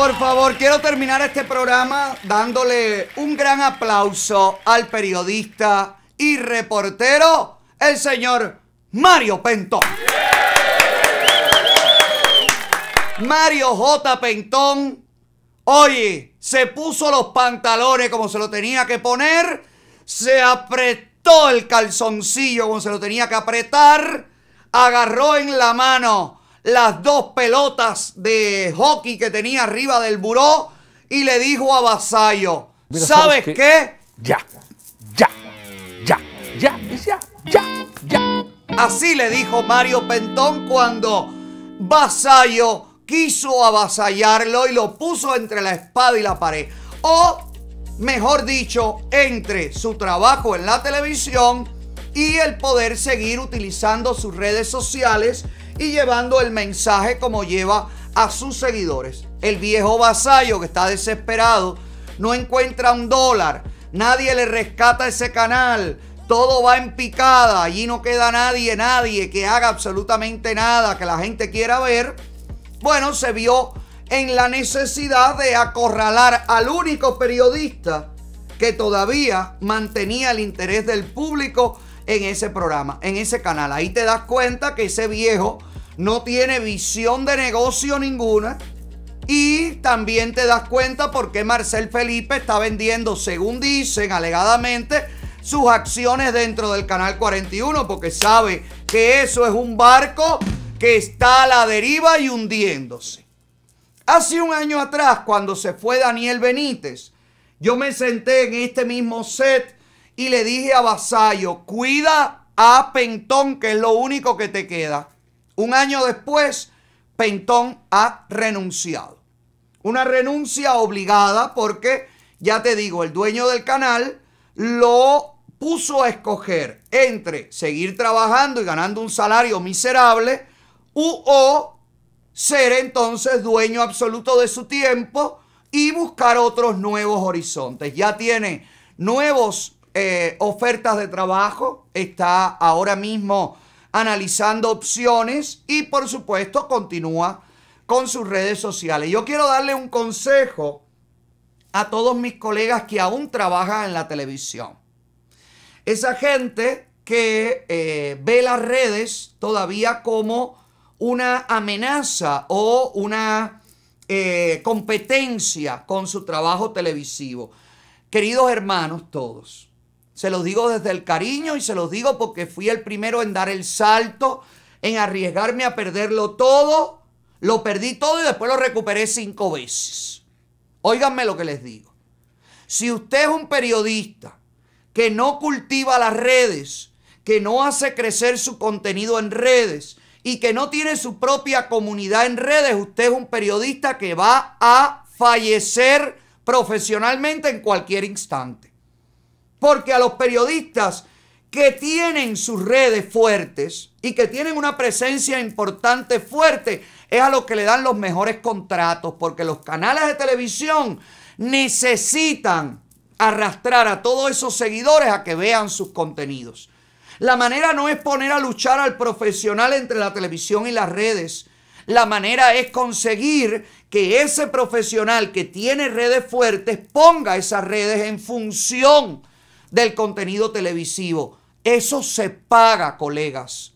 Por favor, quiero terminar este programa dándole un gran aplauso al periodista y reportero, el señor Mario Pentón. Mario J. Pentón, oye, se puso los pantalones como se lo tenía que poner, se apretó el calzoncillo como se lo tenía que apretar, agarró en la mano las dos pelotas de hockey que tenía arriba del buró y le dijo a Vasallo, ¿sabes qué? Ya, ya, ya, ya, ya, ya, ya. Así le dijo Mario Pentón cuando Vasallo quiso avasallarlo y lo puso entre la espada y la pared. O, mejor dicho, entre su trabajo en la televisión y el poder seguir utilizando sus redes sociales y llevando el mensaje como lleva a sus seguidores. El viejo vasallo que está desesperado no encuentra un dólar, nadie le rescata ese canal, todo va en picada, allí no queda nadie, nadie que haga absolutamente nada que la gente quiera ver. Bueno, se vio en la necesidad de acorralar al único periodista que todavía mantenía el interés del público en ese programa, en ese canal. Ahí te das cuenta que ese viejo no tiene visión de negocio ninguna. Y también te das cuenta por qué Marcel Felipe está vendiendo, según dicen alegadamente, sus acciones dentro del Canal 41, porque sabe que eso es un barco que está a la deriva y hundiéndose. Hace un año atrás, cuando se fue Daniel Benítez, yo me senté en este mismo set y le dije a Vasallo, cuida a Pentón, que es lo único que te queda. Un año después, Pentón ha renunciado. Una renuncia obligada porque, ya te digo, el dueño del canal lo puso a escoger entre seguir trabajando y ganando un salario miserable u, o ser entonces dueño absoluto de su tiempo y buscar otros nuevos horizontes. Ya tiene nuevos eh, ofertas de trabajo, está ahora mismo analizando opciones y por supuesto continúa con sus redes sociales. Yo quiero darle un consejo a todos mis colegas que aún trabajan en la televisión. Esa gente que eh, ve las redes todavía como una amenaza o una eh, competencia con su trabajo televisivo. Queridos hermanos todos, se los digo desde el cariño y se los digo porque fui el primero en dar el salto, en arriesgarme a perderlo todo. Lo perdí todo y después lo recuperé cinco veces. Óiganme lo que les digo. Si usted es un periodista que no cultiva las redes, que no hace crecer su contenido en redes y que no tiene su propia comunidad en redes, usted es un periodista que va a fallecer profesionalmente en cualquier instante. Porque a los periodistas que tienen sus redes fuertes y que tienen una presencia importante fuerte, es a los que le dan los mejores contratos, porque los canales de televisión necesitan arrastrar a todos esos seguidores a que vean sus contenidos. La manera no es poner a luchar al profesional entre la televisión y las redes. La manera es conseguir que ese profesional que tiene redes fuertes ponga esas redes en función del contenido televisivo. Eso se paga, colegas.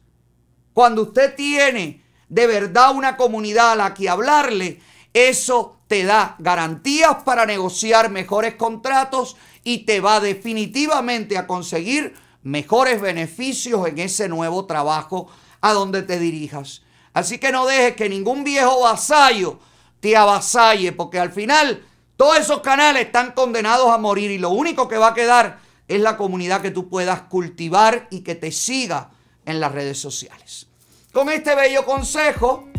Cuando usted tiene de verdad una comunidad a la que hablarle, eso te da garantías para negociar mejores contratos y te va definitivamente a conseguir mejores beneficios en ese nuevo trabajo a donde te dirijas. Así que no dejes que ningún viejo vasallo te avasalle, porque al final todos esos canales están condenados a morir y lo único que va a quedar es la comunidad que tú puedas cultivar y que te siga en las redes sociales. Con este bello consejo